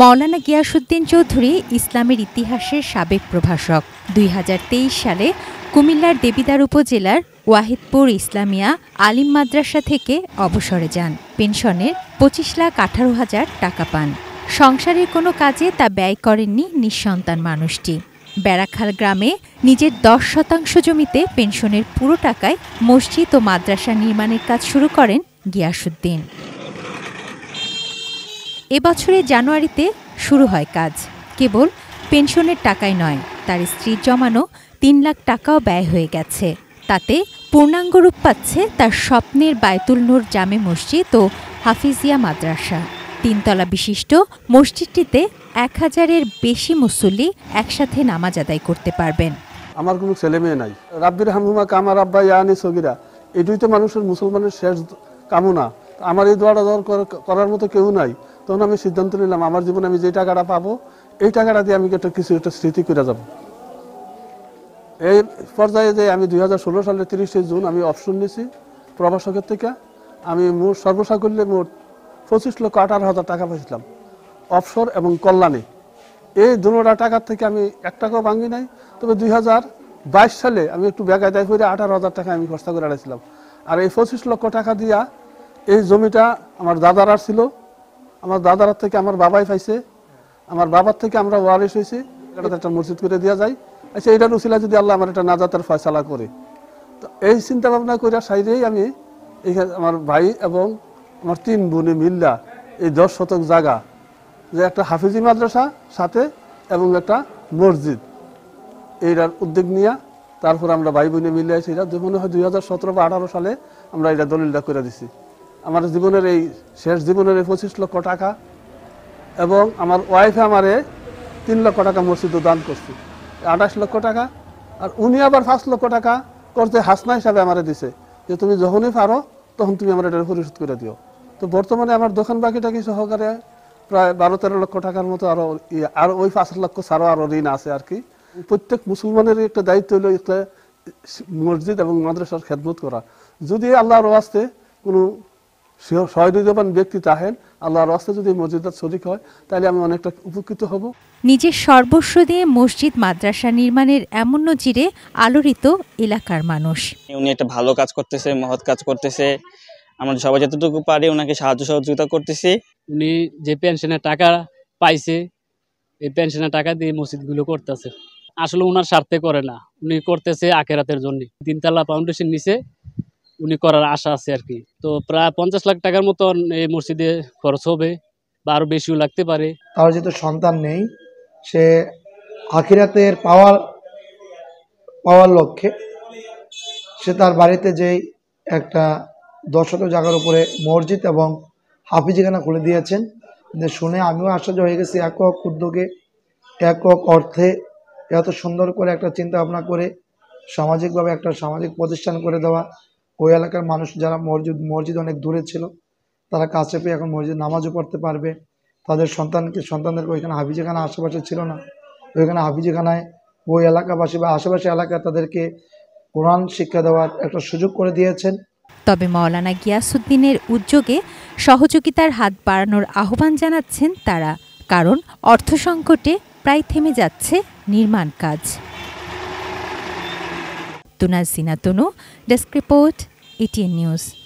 মৌলানা গিয়াসুদ্দিন চৌধুরী ইসলামের ইতিহাসের সাবেক প্রভাষক দুই সালে কুমিল্লার দেবিদার উপজেলার ওয়াহিদপুর ইসলামিয়া আলিম মাদ্রাসা থেকে অবসরে যান পেনশনের পঁচিশ লাখ আঠারো হাজার টাকা পান সংসারের কোনো কাজে তা ব্যয় করেননি নিঃসন্তান মানুষটি ব্যারাখাল গ্রামে নিজের দশ শতাংশ জমিতে পেনশনের পুরো টাকায় মসজিদ ও মাদ্রাসা নির্মাণের কাজ শুরু করেন গিয়াসুদ্দিন এবছরের জানুয়ারিতে শুরু হয় কাজ কেবল পেনশনের টাকাই নয় তার স্ত্রীর জমানো তিন লাখ টাকাও ব্যয় হয়ে গেছে তাতে পূর্ণাঙ্গ রূপ পাচ্ছে তার স্বপ্নের বায়তুল নূর জামে মসজিদ ও হাফিজিয়া মাদ্রাসা তিনতলা বিশিষ্ট মসজিদটিতে এক হাজারের বেশি মুসল্লি একসাথে নামাজ আদায় করতে পারবেন আমার কোনো ছেলে মেয়ে নাই রাব্বির হামহুমা কামার আব্বা ইয়ানি সগিরা এটাই তো মানুষের মুসলমানের শেষ কামনা আমার এই দোয়াটা দর করার মতো কেউ নাই তখন আমি সিদ্ধান্ত নিলাম আমার জীবনে আমি যে টাকাটা পাবো এই টাকাটা দিয়ে আমি একটা কিছু একটা স্মৃতি করে যাব এই পর্যায়ে যে আমি দুই হাজার ষোলো সালের তিরিশে জুন আমি অপশন নিছি প্রভাষকের থেকে আমি মোট সর্বসাকল্যে মোট পঁচিশ লক্ষ আঠারো হাজার টাকা পাইছিলাম অবসর এবং কল্যাণে এই দুটা টাকার থেকে আমি এক টাকাও ভাঙি নাই তবে দুই হাজার বাইশ সালে আমি একটু বেগায় বেকায়দায় করে আঠারো হাজার টাকা আমি খরচা করে আড়াইছিলাম আর এই পঁচিশ লক্ষ টাকা দিয়া এই জমিটা আমার দাদারা ছিল আমার দাদার থেকে আমার বাবাই পাইছে আমার বাবার থেকে আমরা ওয়ারিস হয়েছি একটা মসজিদ করে দেওয়া যায় আচ্ছা এটা উচিলা যদি আল্লাহ আমার একটা নাজাতের ফয়সালা করে তো এই চিন্তা ভাবনা করে সাইডেই আমি এখানে আমার ভাই এবং আমার তিন বোনে মিল্লা এই দশ শতক জায়গা যে একটা হাফিজি মাদ্রাসা সাথে এবং একটা মসজিদ এইটার উদ্যোগ নিয়ে তারপর আমরা ভাই বোনে মিলে সেটা মনে হয় দুই হাজার সতেরো বা আঠারো সালে আমরা এটা দলিলটা করে দিছি আমার জীবনের এই শেষ জীবনের এই পঁচিশ লক্ষ টাকা এবং আমার ওয়াইফে আমারে তিন লক্ষ টাকা মসজিদে দান করছি আঠাশ লক্ষ টাকা আর উনি আবার পাঁচ লক্ষ টাকা করতে হাসনা হিসাবে আমার দিছে যে তুমি যখনই পারো তখন তুমি আমার এটা পরিশোধ করে দিও তো বর্তমানে আমার দোকান কি সহকারে প্রায় বারো তেরো লক্ষ টাকার মতো আরও আর ওই পাঁচ লক্ষ ছাড়াও আরও ঋণ আছে আর কি প্রত্যেক মুসলমানের একটা দায়িত্ব হলো একটা মসজিদ এবং মাদ্রাসার খেদমত করা যদি আল্লাহর আসতে কোনো সহযোগিতাবান ব্যক্তি তাহেন আল্লাহর রাস্তে যদি মসজিদার শরিক হয় তাহলে আমি অনেকটা উপকৃত হব নিজের সর্বস্ব দিয়ে মসজিদ মাদ্রাসা নির্মাণের এমন নজিরে আলোড়িত এলাকার মানুষ উনি একটা ভালো কাজ করতেছে মহৎ কাজ করতেছে আমরা সবাই যতটুকু পারি ওনাকে সাহায্য সহযোগিতা করতেছি উনি যে পেনশনের টাকা পাইছে এই পেনশনের টাকা দিয়ে মসজিদগুলো করতেছে আসলে ওনার স্বার্থে করে না উনি করতেছে আখেরাতের জন্য তিনতলা ফাউন্ডেশন নিচে উনি করার আশা আছে আর কি তো প্রায় পঞ্চাশ লাখ টাকার মতন এই মসজিদে খরচ হবে বা আরও বেশিও লাগতে পারে তার যেহেতু সন্তান নেই সে আখিরাতের পাওয়ার পাওয়ার লক্ষ্যে সে তার বাড়িতে যেই একটা দর্শক জায়গার উপরে মসজিদ এবং হাফিজিখানা খুলে দিয়েছেন শুনে আমিও আশ্চর্য হয়ে গেছি একক উদ্যোগে একক অর্থে এত সুন্দর করে একটা চিন্তা ভাবনা করে সামাজিকভাবে একটা সামাজিক প্রতিষ্ঠান করে দেওয়া ওই এলাকার মানুষ যারা মসজিদ মসজিদ অনেক দূরে ছিল তারা কাছে পেয়ে এখন মসজিদ নামাজও পড়তে পারবে তাদের সন্তানকে সন্তানদের ওইখানে হাফিজেখানা আশেপাশে ছিল না ওইখানে হাফিজেখানায় ওই এলাকাবাসী বা আশেপাশে এলাকা তাদেরকে কোরআন শিক্ষা দেওয়ার একটা সুযোগ করে দিয়েছেন তবে মাওলানা গিয়াসুদ্দিনের উদ্যোগে সহযোগিতার হাত বাড়ানোর আহ্বান জানাচ্ছেন তারা কারণ অর্থ সংকটে প্রায় থেমে যাচ্ছে নির্মাণ কাজ තුනල් සිනතුනු ඩෙස්ක් රිපෝට් ඉටියන් නිවස්